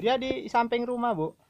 dia di samping rumah bu